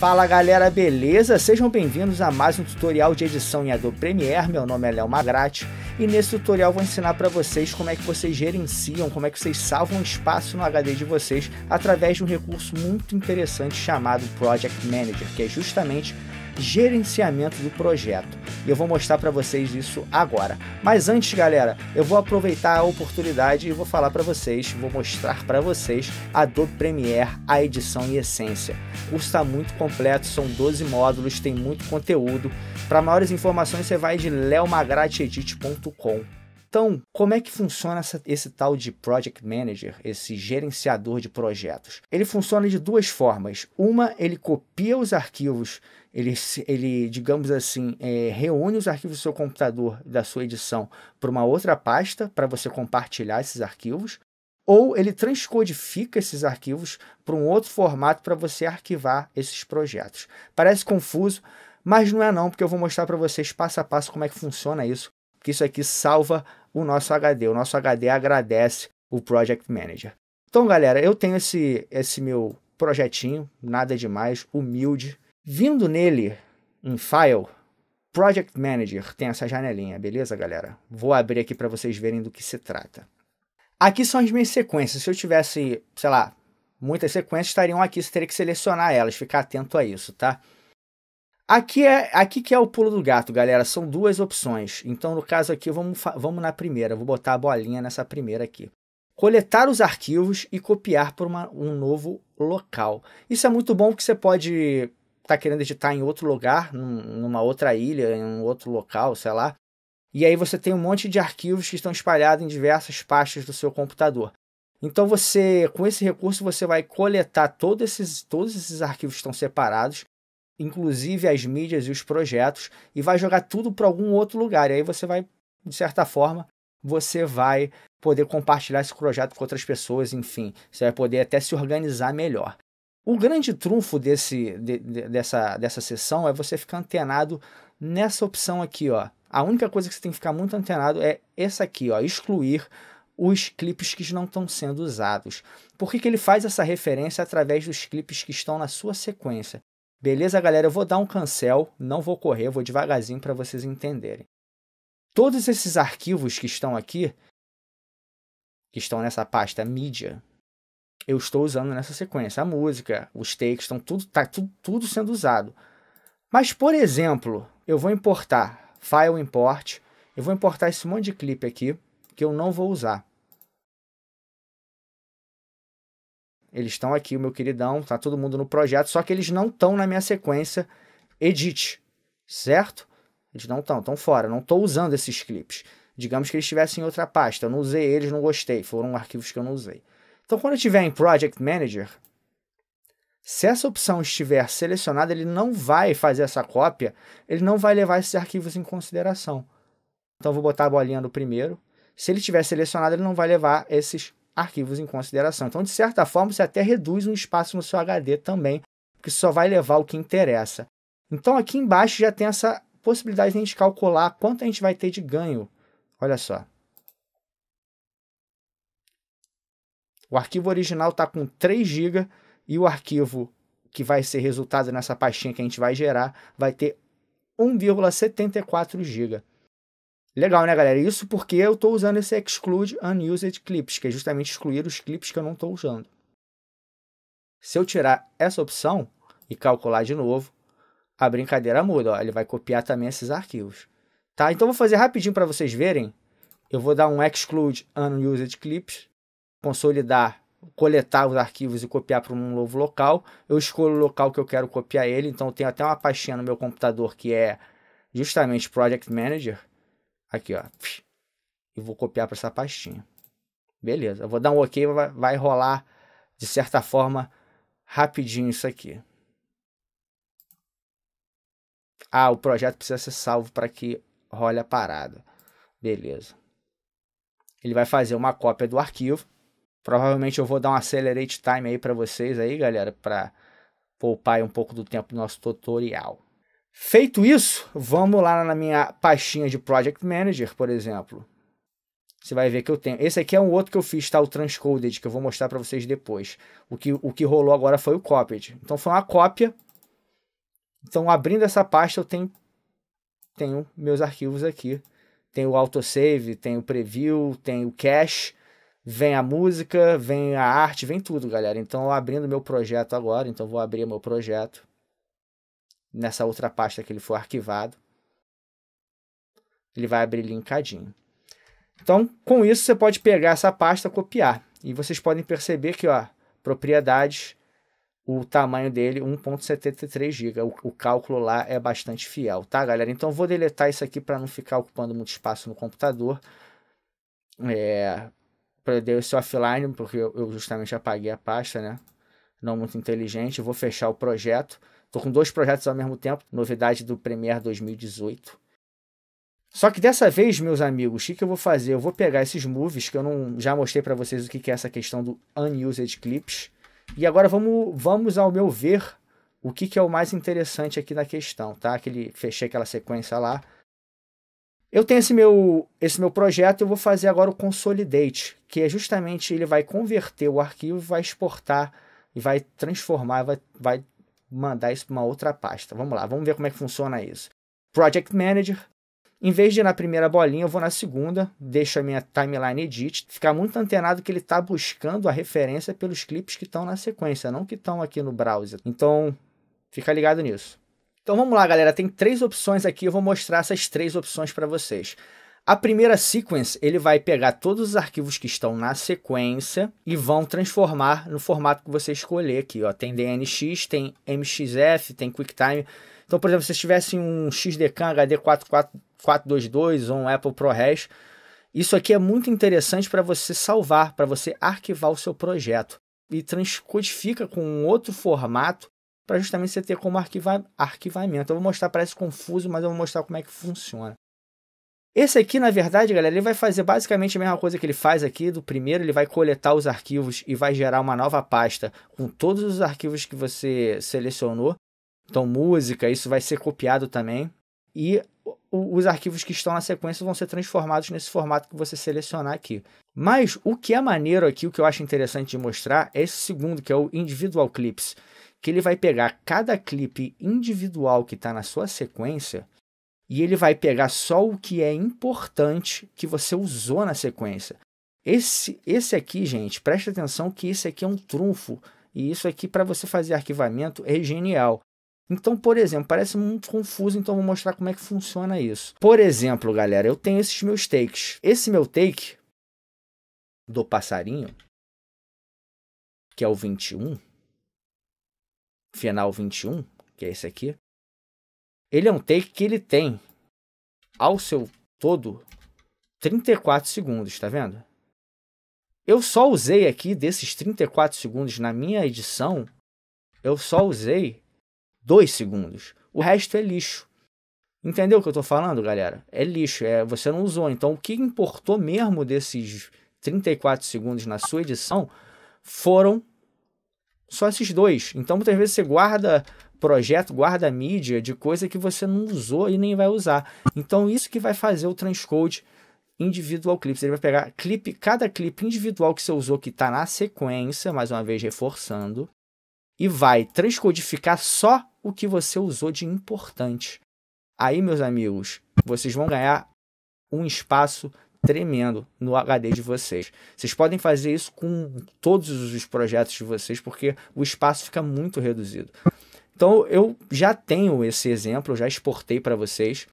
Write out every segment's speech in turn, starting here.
Fala galera, beleza? Sejam bem-vindos a mais um tutorial de edição em Adobe Premiere, meu nome é Léo Magrati e nesse tutorial vou ensinar para vocês como é que vocês gerenciam, como é que vocês salvam espaço no HD de vocês através de um recurso muito interessante chamado Project Manager, que é justamente gerenciamento do projeto. E eu vou mostrar para vocês isso agora. Mas antes, galera, eu vou aproveitar a oportunidade e vou falar para vocês, vou mostrar para vocês a Adobe Premiere, a edição e essência. O curso está muito completo, são 12 módulos, tem muito conteúdo. Para maiores informações, você vai de leomagrateedit.com. Então, como é que funciona essa, esse tal de project manager, esse gerenciador de projetos? Ele funciona de duas formas. Uma, ele copia os arquivos ele, ele digamos assim, é, reúne os arquivos do seu computador, da sua edição, para uma outra pasta para você compartilhar esses arquivos, ou ele transcodifica esses arquivos para um outro formato para você arquivar esses projetos. Parece confuso, mas não é não, porque eu vou mostrar para vocês passo a passo como é que funciona isso porque isso aqui salva o nosso HD. O nosso HD agradece o Project Manager. Então, galera, eu tenho esse, esse meu projetinho, nada demais, humilde. Vindo nele, um file, Project Manager tem essa janelinha, beleza, galera? Vou abrir aqui para vocês verem do que se trata. Aqui são as minhas sequências. Se eu tivesse, sei lá, muitas sequências estariam aqui, você teria que selecionar elas, ficar atento a isso, tá? Aqui, é, aqui que é o pulo do gato, galera. São duas opções. Então, no caso aqui, vamos, vamos na primeira. Vou botar a bolinha nessa primeira aqui. Coletar os arquivos e copiar para um novo local. Isso é muito bom porque você pode estar tá querendo editar em outro lugar, numa outra ilha, em um outro local, sei lá. E aí você tem um monte de arquivos que estão espalhados em diversas pastas do seu computador. Então você, com esse recurso, você vai coletar todos esses, todos esses arquivos que estão separados inclusive as mídias e os projetos, e vai jogar tudo para algum outro lugar. E aí você vai, de certa forma, você vai poder compartilhar esse projeto com outras pessoas, enfim, você vai poder até se organizar melhor. O grande trunfo desse, de, de, dessa, dessa sessão é você ficar antenado nessa opção aqui, ó. A única coisa que você tem que ficar muito antenado é essa aqui, ó, excluir os clipes que não estão sendo usados. Por que, que ele faz essa referência através dos clipes que estão na sua sequência? Beleza, galera? Eu vou dar um cancel, não vou correr, vou devagarzinho para vocês entenderem. Todos esses arquivos que estão aqui, que estão nessa pasta mídia, eu estou usando nessa sequência. A música, os takes, estão tudo, tá tudo, tudo sendo usado. Mas, por exemplo, eu vou importar file import, eu vou importar esse monte de clipe aqui que eu não vou usar. Eles estão aqui, o meu queridão, tá todo mundo no projeto, só que eles não estão na minha sequência edit, certo? Eles não estão, estão fora, não estou usando esses clipes. Digamos que eles estivessem em outra pasta, eu não usei eles, não gostei, foram arquivos que eu não usei. Então, quando eu estiver em Project Manager, se essa opção estiver selecionada, ele não vai fazer essa cópia, ele não vai levar esses arquivos em consideração. Então, eu vou botar a bolinha no primeiro. Se ele estiver selecionado, ele não vai levar esses arquivos em consideração. Então, de certa forma, você até reduz um espaço no seu HD também, porque só vai levar o que interessa. Então, aqui embaixo já tem essa possibilidade de a gente calcular quanto a gente vai ter de ganho. Olha só. O arquivo original está com 3 GB e o arquivo que vai ser resultado nessa pastinha que a gente vai gerar vai ter 1,74 GB. Legal, né, galera? Isso porque eu estou usando esse exclude unused clips, que é justamente excluir os clips que eu não estou usando. Se eu tirar essa opção e calcular de novo, a brincadeira muda. Ó. Ele vai copiar também esses arquivos. Tá? Então, vou fazer rapidinho para vocês verem. Eu vou dar um exclude unused clips, consolidar, coletar os arquivos e copiar para um novo local. Eu escolho o local que eu quero copiar ele. Então, eu tenho até uma pastinha no meu computador que é justamente Project Manager. Aqui, ó. E vou copiar para essa pastinha. Beleza. Eu vou dar um OK, vai, vai rolar de certa forma rapidinho isso aqui. Ah, o projeto precisa ser salvo para que role a parada. Beleza. Ele vai fazer uma cópia do arquivo. Provavelmente eu vou dar um accelerate time aí para vocês aí, galera, para poupar um pouco do tempo do nosso tutorial. Feito isso, vamos lá na minha pastinha de Project Manager, por exemplo. Você vai ver que eu tenho. Esse aqui é um outro que eu fiz, tá? O Transcoded, que eu vou mostrar para vocês depois. O que, o que rolou agora foi o Copied. Então foi uma cópia. Então abrindo essa pasta eu tenho, tenho meus arquivos aqui. Tem o autosave, tem o preview, tem o cache vem a música, vem a arte, vem tudo, galera. Então, abrindo meu projeto agora, então vou abrir meu projeto nessa outra pasta que ele for arquivado. Ele vai abrir linkadinho. Então, com isso, você pode pegar essa pasta, copiar. E vocês podem perceber que, ó, propriedades, o tamanho dele 1.73 GB. O, o, cálculo lá é bastante fiel, tá, galera? Então, vou deletar isso aqui para não ficar ocupando muito espaço no computador. É, eu esse offline, porque eu, eu justamente apaguei a pasta, né? Não muito inteligente. Vou fechar o projeto. Tô com dois projetos ao mesmo tempo, novidade do Premiere 2018. Só que dessa vez, meus amigos, o que, que eu vou fazer? Eu vou pegar esses movies que eu não já mostrei para vocês o que, que é essa questão do unused clips. E agora vamos, vamos ao meu ver, o que, que é o mais interessante aqui na questão, tá? Aquele, fechei aquela sequência lá. Eu tenho esse meu, esse meu projeto, eu vou fazer agora o Consolidate, que é justamente ele vai converter o arquivo, vai exportar e vai transformar, vai, vai mandar isso para uma outra pasta. Vamos lá, vamos ver como é que funciona isso. Project Manager. Em vez de ir na primeira bolinha, eu vou na segunda, deixo a minha timeline edit, ficar muito antenado que ele está buscando a referência pelos clipes que estão na sequência, não que estão aqui no browser. Então, fica ligado nisso. Então vamos lá, galera. Tem três opções aqui. Eu vou mostrar essas três opções para vocês. A primeira sequence, ele vai pegar todos os arquivos que estão na sequência e vão transformar no formato que você escolher aqui, ó. Tem DNX, tem MXF, tem QuickTime. Então, por exemplo, se você tivesse um XDK HD 4422 ou um Apple ProRes, isso aqui é muito interessante para você salvar, para você arquivar o seu projeto e transcodifica com um outro formato para justamente você ter como arquivamento. Eu vou mostrar, parece confuso, mas eu vou mostrar como é que funciona. Esse aqui, na verdade, galera, ele vai fazer basicamente a mesma coisa que ele faz aqui do primeiro, ele vai coletar os arquivos e vai gerar uma nova pasta com todos os arquivos que você selecionou. Então, música, isso vai ser copiado também. E os arquivos que estão na sequência vão ser transformados nesse formato que você selecionar aqui. Mas o que é maneiro aqui, o que eu acho interessante de mostrar, é esse segundo, que é o Individual Clips, que ele vai pegar cada clipe individual que está na sua sequência e ele vai pegar só o que é importante que você usou na sequência. Esse, esse aqui, gente, preste atenção que esse aqui é um trunfo e isso aqui para você fazer arquivamento é genial. Então, por exemplo, parece muito confuso, então vou mostrar como é que funciona isso. Por exemplo, galera, eu tenho esses meus takes. Esse meu take do passarinho, que é o 21, final 21, que é esse aqui, ele é um take que ele tem ao seu todo 34 segundos, tá vendo? Eu só usei aqui desses 34 segundos na minha edição, eu só usei 2 segundos. O resto é lixo. Entendeu o que eu tô falando, galera? É lixo, é, você não usou. Então, o que importou mesmo desses 34 segundos na sua edição foram só esses dois. Então, muitas vezes você guarda projeto guarda-mídia de coisa que você não usou e nem vai usar. Então, isso que vai fazer o transcode individual clips. Ele vai pegar clipe, cada clipe individual que você usou que está na sequência, mais uma vez reforçando, e vai transcodificar só o que você usou de importante. Aí, meus amigos, vocês vão ganhar um espaço tremendo no HD de vocês. Vocês podem fazer isso com todos os projetos de vocês, porque o espaço fica muito reduzido. Então eu já tenho esse exemplo, já exportei para vocês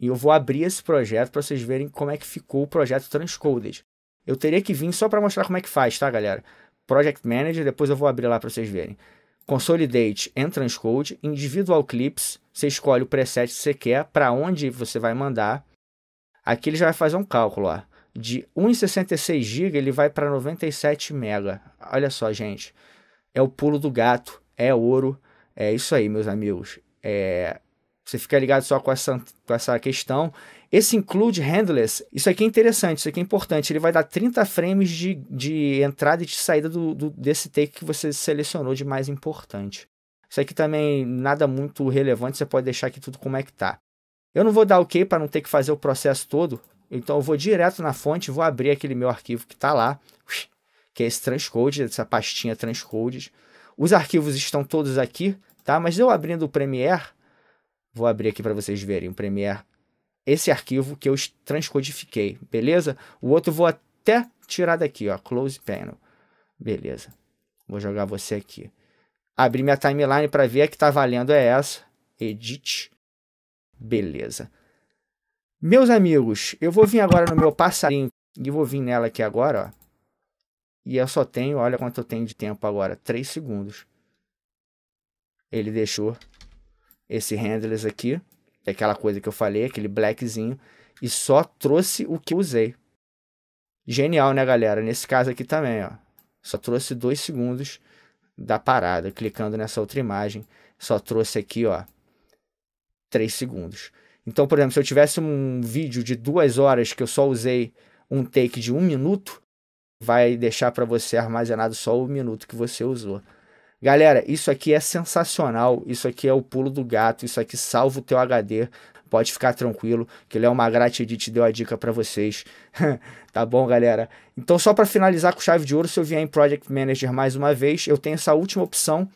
e eu vou abrir esse projeto para vocês verem como é que ficou o projeto Transcoded. Eu teria que vir só para mostrar como é que faz, tá, galera? Project Manager, depois eu vou abrir lá para vocês verem. Consolidate and Transcode, Individual Clips, você escolhe o preset que você quer, para onde você vai mandar. Aqui ele já vai fazer um cálculo, ó. De 1,66 GB ele vai para 97 MB. Olha só, gente. É o pulo do gato, é ouro. É isso aí, meus amigos. É, você fica ligado só com essa, com essa questão. Esse include handlers, isso aqui é interessante, isso aqui é importante. Ele vai dar 30 frames de, de entrada e de saída do, do, desse take que você selecionou de mais importante. Isso aqui também nada muito relevante, você pode deixar aqui tudo como é que tá. Eu não vou dar OK para não ter que fazer o processo todo, então eu vou direto na fonte, vou abrir aquele meu arquivo que está lá, que é esse transcode, essa pastinha transcodes. Os arquivos estão todos aqui, tá? Mas eu abrindo o Premiere, vou abrir aqui para vocês verem o Premiere, esse arquivo que eu transcodifiquei, beleza? O outro vou até tirar daqui, ó, Close Panel, beleza? Vou jogar você aqui. Abri minha timeline para ver a que está valendo é essa, Edit, beleza? Meus amigos, eu vou vir agora no meu passarinho e vou vir nela aqui agora, ó. E eu só tenho, olha quanto eu tenho de tempo agora, 3 segundos ele deixou esse handles aqui, é aquela coisa que eu falei, aquele blackzinho, e só trouxe o que usei. Genial, né, galera? Nesse caso aqui também, ó. Só trouxe dois segundos da parada, clicando nessa outra imagem, só trouxe aqui, ó, três segundos. Então, por exemplo, se eu tivesse um vídeo de duas horas que eu só usei um take de um minuto, vai deixar para você armazenado só o minuto que você usou. Galera, isso aqui é sensacional, isso aqui é o pulo do gato, isso aqui salva o teu HD. Pode ficar tranquilo que o Léo Te deu a dica para vocês. tá bom, galera? Então, só para finalizar com chave de ouro, se eu vier em Project Manager mais uma vez, eu tenho essa última opção,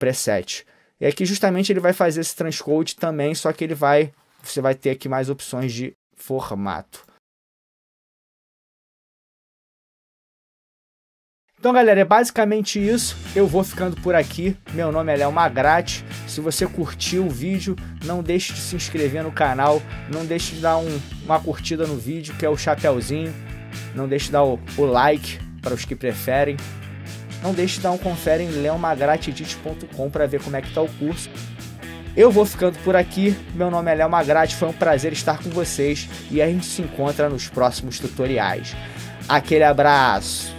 preset. E aqui justamente ele vai fazer esse transcode também, só que ele vai, você vai ter aqui mais opções de formato. Então, galera, é basicamente isso. Eu vou ficando por aqui. Meu nome é Léo Magrati Se você curtiu o vídeo, não deixe de se inscrever no canal. Não deixe de dar um, uma curtida no vídeo, que é o chapéuzinho. Não deixe de dar o, o like para os que preferem. Não deixe de dar um confere em leomagratedit.com para ver como é que está o curso. Eu vou ficando por aqui. Meu nome é Léo Magrati Foi um prazer estar com vocês e a gente se encontra nos próximos tutoriais. Aquele abraço!